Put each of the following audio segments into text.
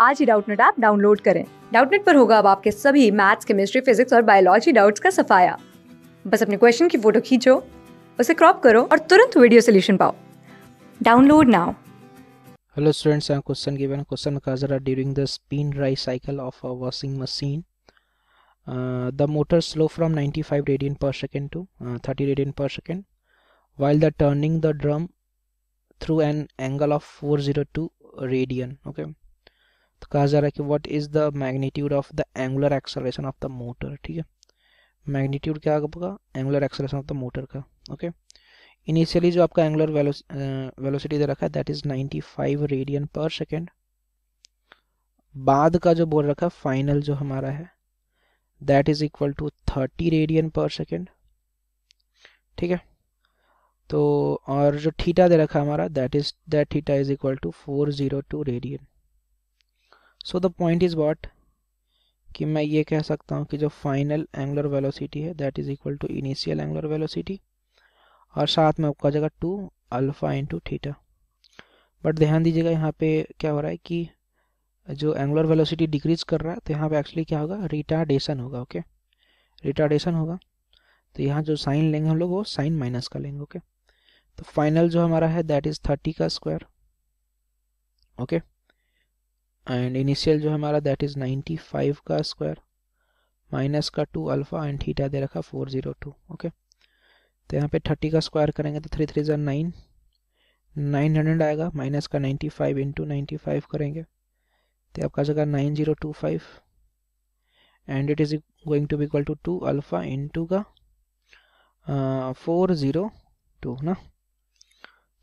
आज ही Doubtnut app download करें डाउटनेट पर होगा अब आपके सभी मैथ्स केमिस्ट्री फिजिक्स और बायोलॉजी डाउट्स का सफाया बस अपने क्वेश्चन की फोटो खींचो उसे क्रॉप करो और तुरंत वीडियो सोल्यूशन पाओ डाउनलोड नाउ हेलो स्टूडेंट्स यहाँ क्वेश्चन गिवन क्वेश्चन काजरा during the spin rise cycle of a washing machine the motor slow from 95 radian per second to uh, 30 radian per second while the turning the drum through an angle of 402 radian okay कहा जा रहा है कि what is the magnitude of the angular acceleration of the motor ठीक है magnitude क्या होगा angular acceleration of the motor का ओके इनिशियली जो आपका एंगुलर वेलोसिटी दे रखा है that is 95 radian per second बाद का जो बोल रखा है फाइनल जो हमारा है that is equal to 30 radian per second ठीक है तो और जो थीटा दे रखा है हमारा that is that theta is equal to 402 radian so the point is what कि मैं ये कह सकता हूँ कि जो फाइनल एंगुलर वेलोसिटी है that is equal to initial angular velocity और साथ में आपका जगह two alpha into theta but ध्यान दीजिएगा यहाँ पे क्या हो रहा है कि जो एंगुलर वेलोसिटी डिक्रीज कर रहा है तो यहाँ पे एक्चुअली क्या होगा रिटार्डेशन होगा ओके रिटार्डेशन होगा तो यहाँ जो साइन लेंगे हम लोग वो साइन माइनस का लेंगे ओके तो फाइनल जो हमारा है दैट इज़ थर्टी का स्क्वायर ओके एंड इनिशियल जो हमारा दैट इज़ नाइन्टी फाइव का स्क्वायर माइनस का टू अल्फ़ा एंड थीटा दे रखा फोर ज़ीरो टू ओके तो यहाँ पे थर्टी का स्क्वायर करेंगे तो थ्री थ्री ज़ा नाइन नाइन हंड्रेड आएगा माइनस का ninety five into ninety five करेंगे तो आपका जगह nine zero two five and it is going to equal to two alpha into का फोर ज़ीरो टू ना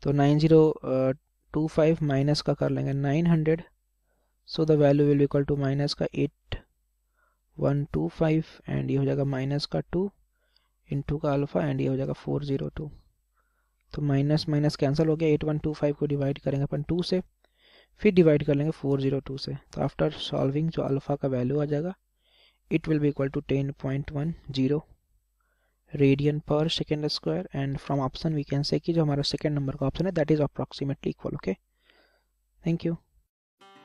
तो nine zero two five minus का कर लेंगे nine hundred so the value will equal to minus का eight one two five and ये हो जाएगा माइनस का टू टू का अल्फ़ा एंड ये हो जाएगा फोर ज़ीरो टू तो माइनस माइनस कैंसिल हो गया एट वन टू फाइव को डिवाइड करेंगे अपन टू से फिर डिवाइड कर लेंगे फोर ज़ीरो टू से तो आफ्टर सॉल्विंग जो अल्फ़ा का वैल्यू आ जाएगा it will be equal to ten point one zero radian per second square and from option we can say कि जो हमारा सेकेंड नंबर का ऑप्शन है that is approximately equal okay thank you